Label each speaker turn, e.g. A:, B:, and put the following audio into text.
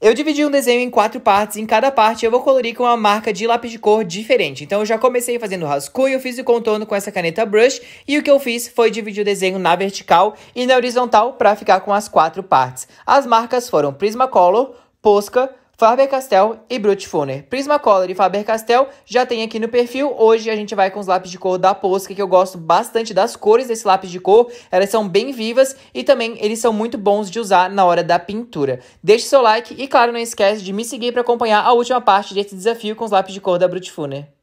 A: Eu dividi um desenho em quatro partes, em cada parte eu vou colorir com uma marca de lápis de cor diferente. Então eu já comecei fazendo rascunho, fiz o contorno com essa caneta brush e o que eu fiz foi dividir o desenho na vertical e na horizontal para ficar com as quatro partes. As marcas foram Prismacolor, Posca, Faber-Castell e Brutfuner. Prismacolor e Faber-Castell já tem aqui no perfil. Hoje a gente vai com os lápis de cor da Posca, que eu gosto bastante das cores desse lápis de cor. Elas são bem vivas e também eles são muito bons de usar na hora da pintura. Deixe seu like e, claro, não esquece de me seguir para acompanhar a última parte desse desafio com os lápis de cor da Brutfuner.